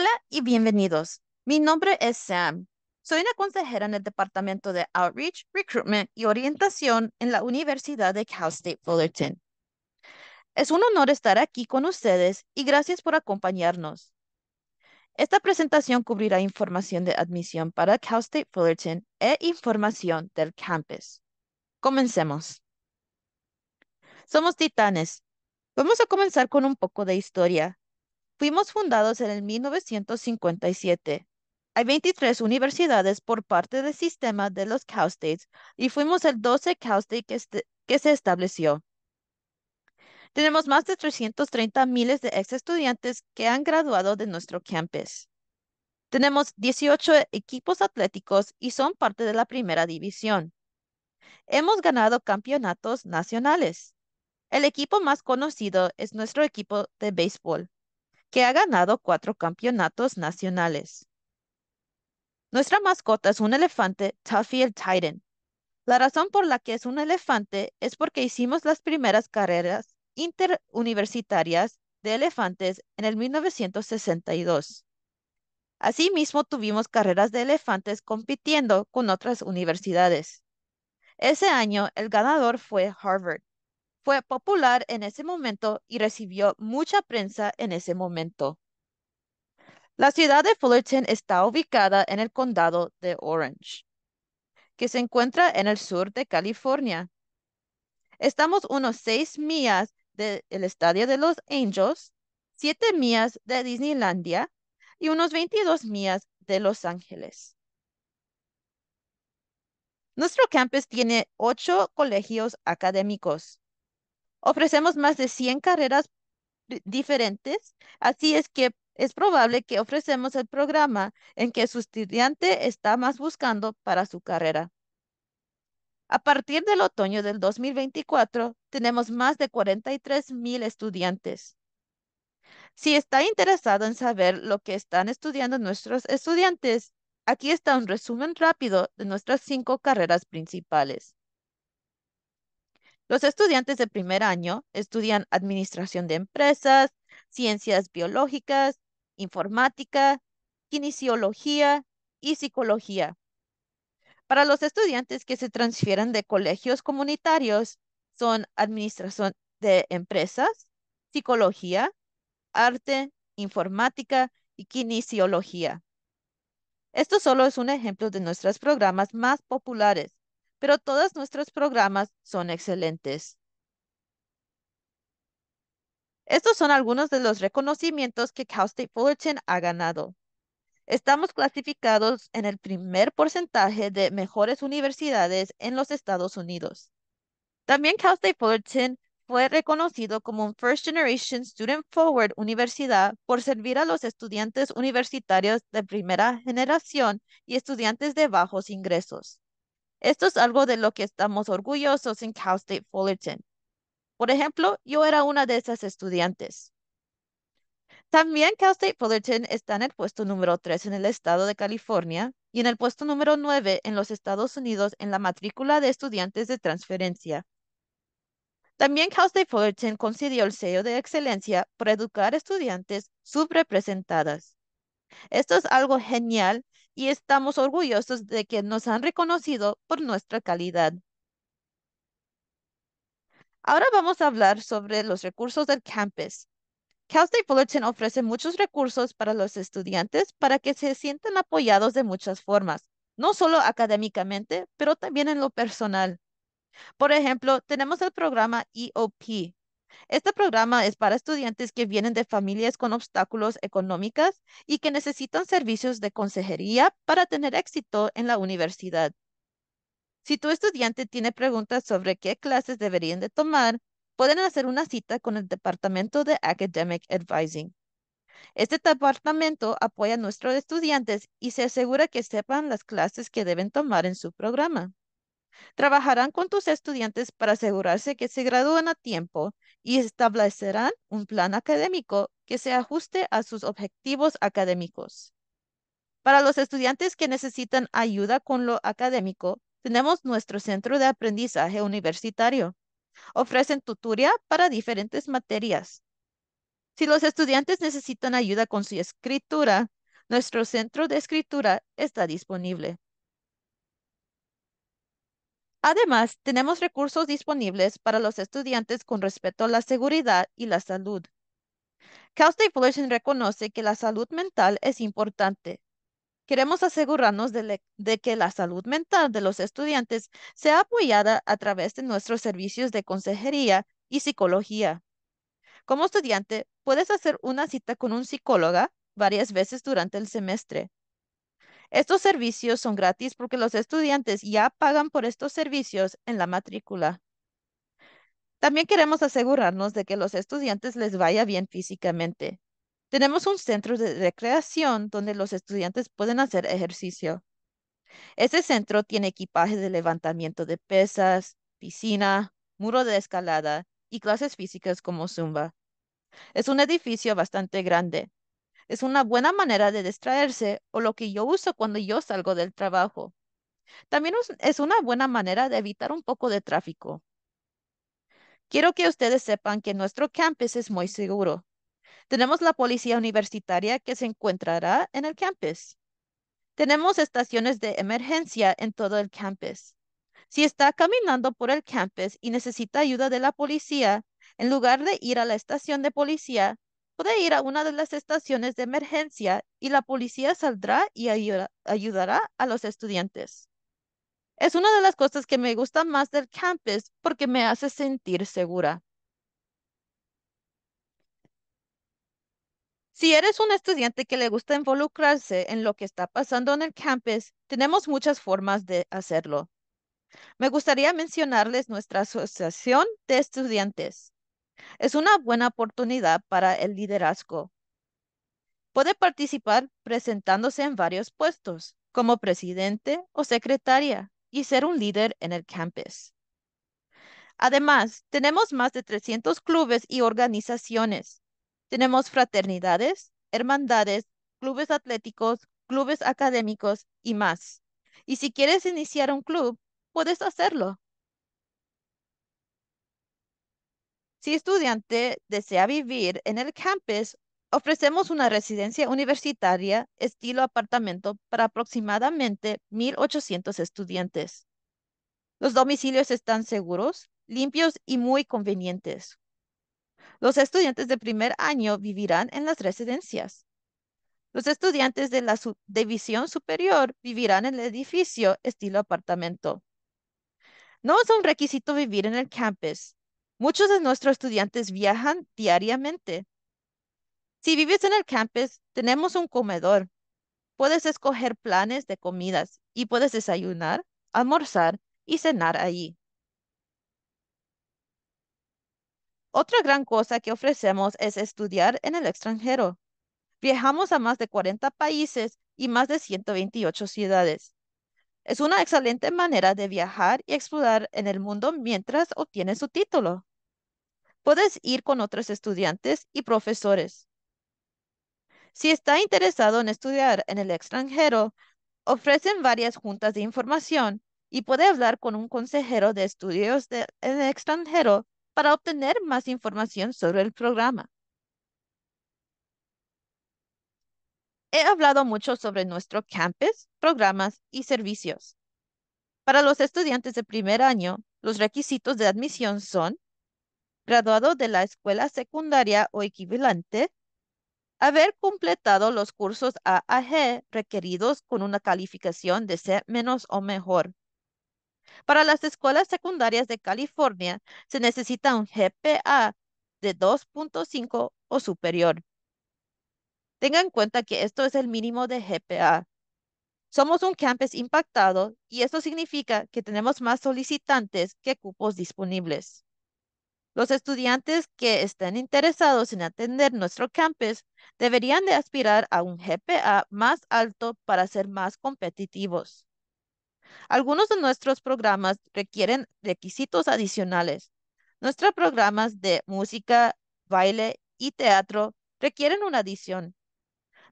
Hola y bienvenidos. Mi nombre es Sam. Soy una consejera en el Departamento de Outreach, Recruitment y Orientación en la Universidad de Cal State Fullerton. Es un honor estar aquí con ustedes y gracias por acompañarnos. Esta presentación cubrirá información de admisión para Cal State Fullerton e información del campus. Comencemos. Somos titanes. Vamos a comenzar con un poco de historia. Fuimos fundados en el 1957. Hay 23 universidades por parte del sistema de los Cal States y fuimos el 12 Cal State que, este, que se estableció. Tenemos más de 330 miles de ex estudiantes que han graduado de nuestro campus. Tenemos 18 equipos atléticos y son parte de la primera división. Hemos ganado campeonatos nacionales. El equipo más conocido es nuestro equipo de béisbol que ha ganado cuatro campeonatos nacionales. Nuestra mascota es un elefante, Tuffy el Titan. La razón por la que es un elefante es porque hicimos las primeras carreras interuniversitarias de elefantes en el 1962. Asimismo, tuvimos carreras de elefantes compitiendo con otras universidades. Ese año, el ganador fue Harvard. Fue popular en ese momento y recibió mucha prensa en ese momento. La ciudad de Fullerton está ubicada en el condado de Orange, que se encuentra en el sur de California. Estamos unos seis millas del Estadio de los Angels, siete millas de Disneylandia y unos 22 millas de Los Ángeles. Nuestro campus tiene ocho colegios académicos. Ofrecemos más de 100 carreras diferentes, así es que es probable que ofrecemos el programa en que su estudiante está más buscando para su carrera. A partir del otoño del 2024, tenemos más de 43 mil estudiantes. Si está interesado en saber lo que están estudiando nuestros estudiantes, aquí está un resumen rápido de nuestras cinco carreras principales. Los estudiantes de primer año estudian administración de empresas, ciencias biológicas, informática, kinesiología y psicología. Para los estudiantes que se transfieran de colegios comunitarios son administración de empresas, psicología, arte, informática y kinesiología. Esto solo es un ejemplo de nuestros programas más populares pero todos nuestros programas son excelentes. Estos son algunos de los reconocimientos que Cal State Fullerton ha ganado. Estamos clasificados en el primer porcentaje de mejores universidades en los Estados Unidos. También Cal State Fullerton fue reconocido como un First Generation Student Forward Universidad por servir a los estudiantes universitarios de primera generación y estudiantes de bajos ingresos. Esto es algo de lo que estamos orgullosos en Cal State Fullerton. Por ejemplo, yo era una de esas estudiantes. También Cal State Fullerton está en el puesto número 3 en el estado de California y en el puesto número 9 en los Estados Unidos en la matrícula de estudiantes de transferencia. También Cal State Fullerton concedió el sello de excelencia por educar estudiantes subrepresentadas. Esto es algo genial y estamos orgullosos de que nos han reconocido por nuestra calidad. Ahora vamos a hablar sobre los recursos del campus. Cal State ofrece muchos recursos para los estudiantes para que se sientan apoyados de muchas formas, no solo académicamente, pero también en lo personal. Por ejemplo, tenemos el programa EOP, este programa es para estudiantes que vienen de familias con obstáculos económicos y que necesitan servicios de consejería para tener éxito en la universidad. Si tu estudiante tiene preguntas sobre qué clases deberían de tomar, pueden hacer una cita con el Departamento de Academic Advising. Este departamento apoya a nuestros estudiantes y se asegura que sepan las clases que deben tomar en su programa. Trabajarán con tus estudiantes para asegurarse que se gradúan a tiempo y establecerán un plan académico que se ajuste a sus objetivos académicos. Para los estudiantes que necesitan ayuda con lo académico, tenemos nuestro centro de aprendizaje universitario. Ofrecen tutoría para diferentes materias. Si los estudiantes necesitan ayuda con su escritura, nuestro centro de escritura está disponible. Además, tenemos recursos disponibles para los estudiantes con respecto a la seguridad y la salud. Cal State Fullerton reconoce que la salud mental es importante. Queremos asegurarnos de, de, que la salud mental de los estudiantes sea apoyada a través de nuestros servicios de consejería y psicología. Como estudiante, puedes hacer una cita con un psicóloga varias veces durante el semestre. Estos servicios son gratis porque los estudiantes ya pagan por estos servicios en la matrícula. También queremos asegurarnos de que los estudiantes les vaya bien físicamente. Tenemos un centro de recreación donde los estudiantes pueden hacer ejercicio. Este centro tiene equipaje de levantamiento de pesas, piscina, muro de escalada y clases físicas como zumba. Es un edificio bastante grande. Es una buena manera de distraerse o lo que yo uso cuando yo salgo del trabajo. También es una buena manera de evitar un poco de tráfico. Quiero que ustedes sepan que nuestro campus es muy seguro. Tenemos la policía universitaria que se encontrará en el campus. Tenemos estaciones de emergencia en todo el campus. Si está caminando por el campus y necesita ayuda de la policía, en lugar de ir a la estación de policía, Puede ir a una de las estaciones de emergencia y la policía saldrá y ayudará a los estudiantes. Es una de las cosas que me gusta más del campus porque me hace sentir segura. Si eres un estudiante que le gusta involucrarse en lo que está pasando en el campus, tenemos muchas formas de hacerlo. Me gustaría mencionarles nuestra asociación de estudiantes. Es una buena oportunidad para el liderazgo. Puede participar presentándose en varios puestos, como presidente o secretaria, y ser un líder en el campus. Además, tenemos más de 300 clubes y organizaciones. Tenemos fraternidades, hermandades, clubes atléticos, clubes académicos y más. Y si quieres iniciar un club, puedes hacerlo. Si estudiante desea vivir en el campus, ofrecemos una residencia universitaria estilo apartamento para aproximadamente 1.800 estudiantes. Los domicilios están seguros, limpios y muy convenientes. Los estudiantes de primer año vivirán en las residencias. Los estudiantes de la división superior vivirán en el edificio estilo apartamento. No es un requisito vivir en el campus, Muchos de nuestros estudiantes viajan diariamente. Si vives en el campus, tenemos un comedor. Puedes escoger planes de comidas y puedes desayunar, almorzar y cenar allí. Otra gran cosa que ofrecemos es estudiar en el extranjero. Viajamos a más de 40 países y más de 128 ciudades. Es una excelente manera de viajar y explorar en el mundo mientras obtienes su título puedes ir con otros estudiantes y profesores. Si está interesado en estudiar en el extranjero, ofrecen varias juntas de información y puede hablar con un consejero de estudios en el extranjero para obtener más información sobre el programa. He hablado mucho sobre nuestro campus, programas y servicios. Para los estudiantes de primer año, los requisitos de admisión son graduado de la escuela secundaria o equivalente, haber completado los cursos G requeridos con una calificación de C- menos o mejor. Para las escuelas secundarias de California se necesita un GPA de 2.5 o superior. Tenga en cuenta que esto es el mínimo de GPA. Somos un campus impactado y esto significa que tenemos más solicitantes que cupos disponibles. Los estudiantes que estén interesados en atender nuestro campus deberían de aspirar a un GPA más alto para ser más competitivos. Algunos de nuestros programas requieren requisitos adicionales. Nuestros programas de música, baile y teatro requieren una adición.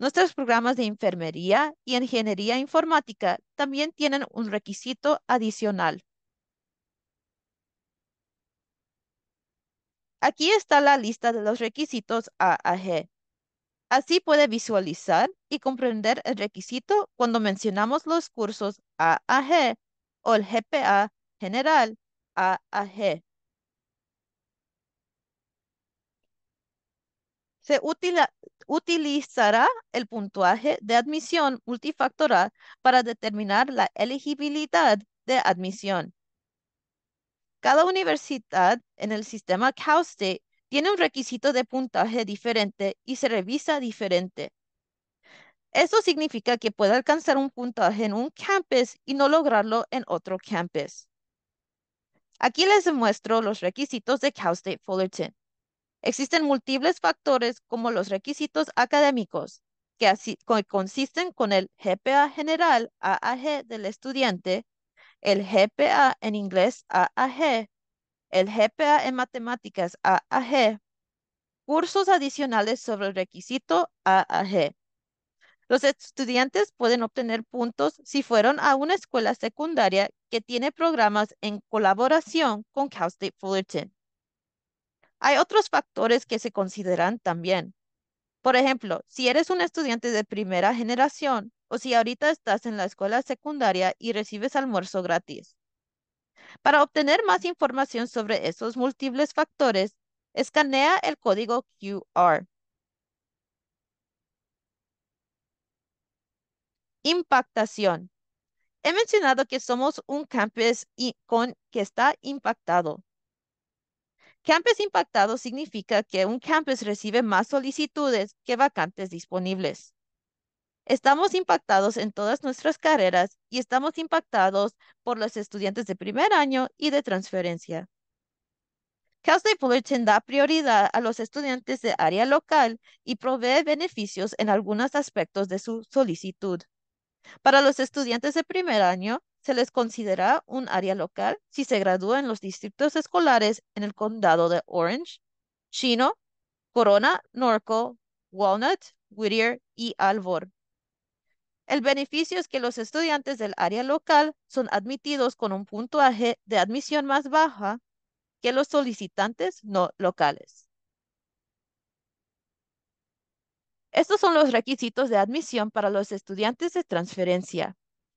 Nuestros programas de enfermería y ingeniería informática también tienen un requisito adicional. Aquí está la lista de los requisitos AAG. Así puede visualizar y comprender el requisito cuando mencionamos los cursos AAG o el GPA general AAG. Se utilizará el puntuaje de admisión multifactoral para determinar la elegibilidad de admisión. Cada universidad en el sistema Cal State tiene un requisito de puntaje diferente y se revisa diferente. Eso significa que puede alcanzar un puntaje en un campus y no lograrlo en otro campus. Aquí les muestro los requisitos de Cal State Fullerton. Existen múltiples factores como los requisitos académicos, que, que consisten con el GPA general AAG del estudiante, el GPA en inglés AAG. El GPA en matemáticas AAG. Cursos adicionales sobre el requisito AAG. Los estudiantes pueden obtener puntos si fueron a una escuela secundaria que tiene programas en colaboración con Cal State Fullerton. Hay otros factores que se consideran también. Por ejemplo, si eres un estudiante de primera generación, o si ahorita estás en la escuela secundaria y recibes almuerzo gratis. Para obtener más información sobre esos múltiples factores, escanea el código QR. Impactación. He mencionado que somos un campus y con que está impactado. Campus impactado significa que un campus recibe más solicitudes que vacantes disponibles. Estamos impactados en todas nuestras carreras y estamos impactados por los estudiantes de primer año y de transferencia. Cal State Fullerton da prioridad a los estudiantes de área local y provee beneficios en algunos aspectos de su solicitud. Para los estudiantes de primer año, se les considera un área local si se gradúan en los distritos escolares en el condado de Orange, Chino, Corona, Norco, Walnut, Whittier y Albor. El beneficio es que los estudiantes del área local son admitidos con un puntuaje de admisión más baja que los solicitantes no locales. Estos son los requisitos de admisión para los estudiantes de transferencia.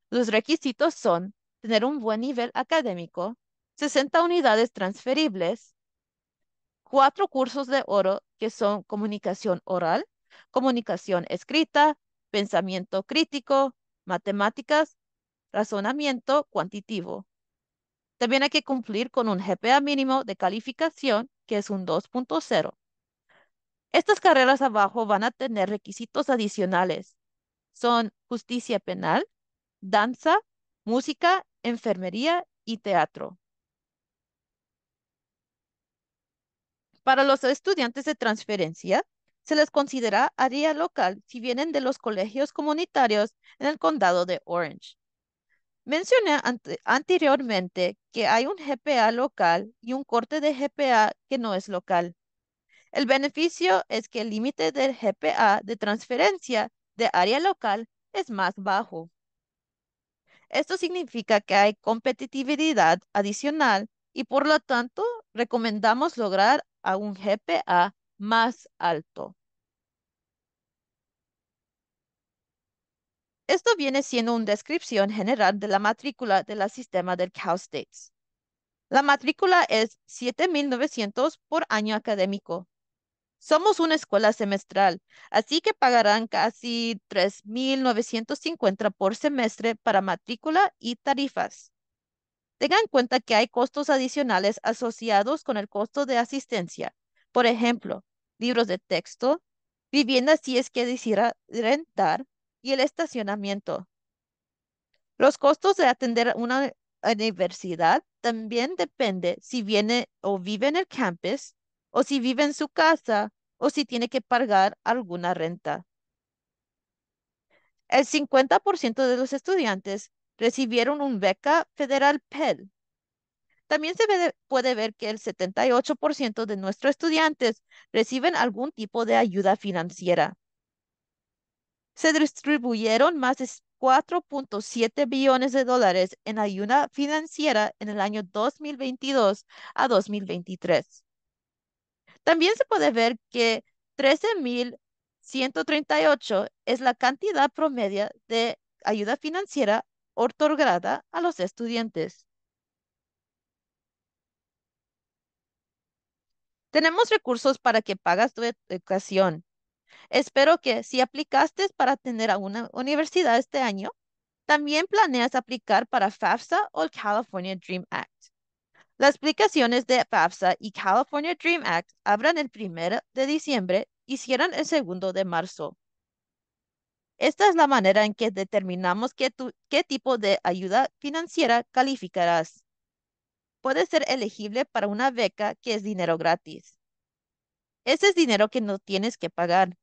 Los requisitos son tener un buen nivel académico, 60 unidades transferibles, cuatro cursos de oro que son comunicación oral, comunicación escrita, pensamiento crítico, matemáticas, razonamiento cuantitativo. También hay que cumplir con un GPA mínimo de calificación, que es un 2.0. Estas carreras abajo van a tener requisitos adicionales. Son justicia penal, danza, música, enfermería y teatro. Para los estudiantes de transferencia, se les considera área local si vienen de los colegios comunitarios en el condado de Orange. Mencioné anteriormente que hay un GPA local y un corte de GPA que no es local. El beneficio es que el límite del GPA de transferencia de área local es más bajo. Esto significa que hay competitividad adicional y por lo tanto recomendamos lograr a un GPA más alto. Esto viene siendo una descripción general de la matrícula del sistema del Cal States. La matrícula es 7,900 por año académico. Somos una escuela semestral, así que pagarán casi 3,950 por semestre para matrícula y tarifas. Tengan en cuenta que hay costos adicionales asociados con el costo de asistencia. Por ejemplo, libros de texto, vivienda si es que quisiera rentar, y el estacionamiento. Los costos de atender una universidad también depende si viene o vive en el campus o si vive en su casa o si tiene que pagar alguna renta. El 50% de los estudiantes recibieron un beca federal Pell. También se puede ver que el 78% de nuestros estudiantes reciben algún tipo de ayuda financiera se distribuyeron más de 4.7 billones de dólares en ayuda financiera en el año 2022 a 2023. También se puede ver que 13.138 es la cantidad promedio de ayuda financiera otorgada a los estudiantes. Tenemos recursos para que pagas tu educación. Espero que si aplicaste para tener a una universidad este año, también planeas aplicar para FAFSA o el California Dream Act. Las aplicaciones de FAFSA y California Dream Act abran el 1 de diciembre y cierran el 2 de marzo. Esta es la manera en que determinamos qué, qué tipo de ayuda financiera calificarás. Puedes ser elegible para una beca que es dinero gratis ese es dinero que no tienes que pagar.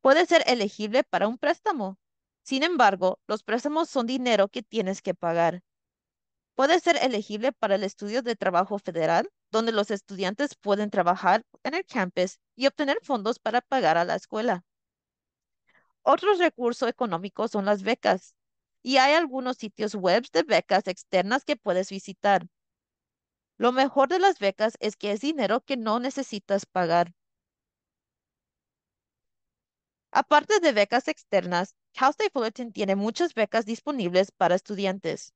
Puede ser elegible para un préstamo. Sin embargo, los préstamos son dinero que tienes que pagar. Puede ser elegible para el estudio de trabajo federal, donde los estudiantes pueden trabajar en el campus y obtener fondos para pagar a la escuela. Otros recurso económicos son las becas, y hay algunos sitios web de becas externas que puedes visitar. Lo mejor de las becas es que es dinero que no necesitas pagar. Aparte de becas externas, House State Fullerton tiene muchas becas disponibles para estudiantes.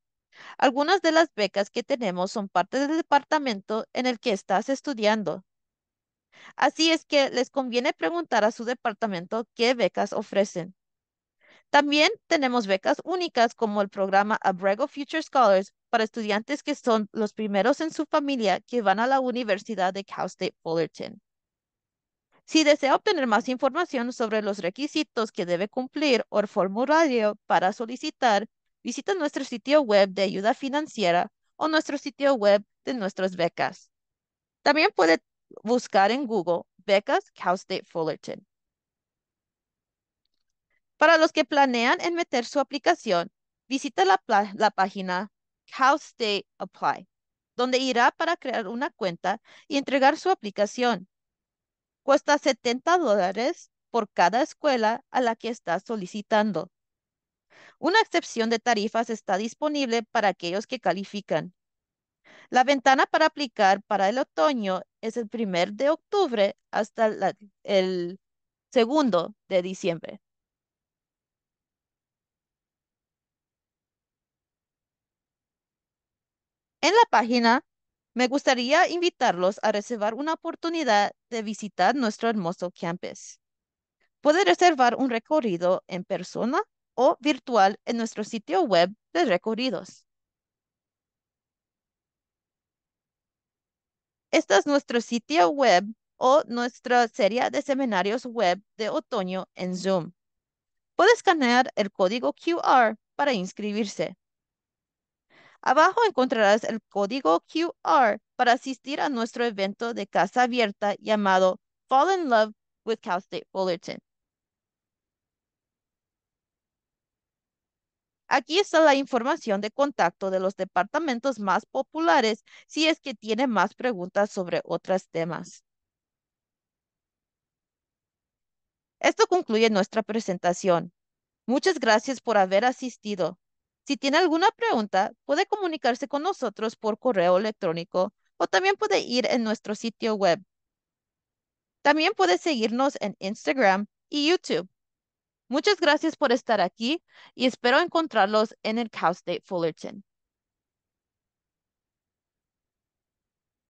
Algunas de las becas que tenemos son parte del departamento en el que estás estudiando. Así es que les conviene preguntar a su departamento qué becas ofrecen. También tenemos becas únicas como el programa Abrego Future Scholars para estudiantes que son los primeros en su familia que van a la Universidad de Cal State Fullerton. Si desea obtener más información sobre los requisitos que debe cumplir o formulario para solicitar, visita nuestro sitio web de ayuda financiera o nuestro sitio web de nuestras becas. También puede buscar en Google becas Cal State Fullerton. Para los que planean en meter su aplicación, visita la, página House State Apply, donde irá para crear una cuenta y entregar su aplicación. Cuesta 70 dólares por cada escuela a la que está solicitando. Una excepción de tarifas está disponible para aquellos que califican. La ventana para aplicar para el otoño es el 1 de octubre hasta el segundo de diciembre. En la página, me gustaría invitarlos a reservar una oportunidad de visitar nuestro hermoso campus. Puede reservar un recorrido en persona o virtual en nuestro sitio web de recorridos. Este es nuestro sitio web o nuestra serie de seminarios web de otoño en Zoom. Puede escanear el código QR para inscribirse. Abajo encontrarás el código QR para asistir a nuestro evento de casa abierta llamado Fall in Love with Cal State Fullerton. Aquí está la información de contacto de los departamentos más populares si es que tiene más preguntas sobre otros temas. Esto concluye nuestra presentación. Muchas gracias por haber asistido. Si tiene alguna pregunta, puede comunicarse con nosotros por correo electrónico o también puede ir en nuestro sitio web. También puede seguirnos en Instagram y YouTube. Muchas gracias por estar aquí y espero encontrarlos en el Cal State Fullerton.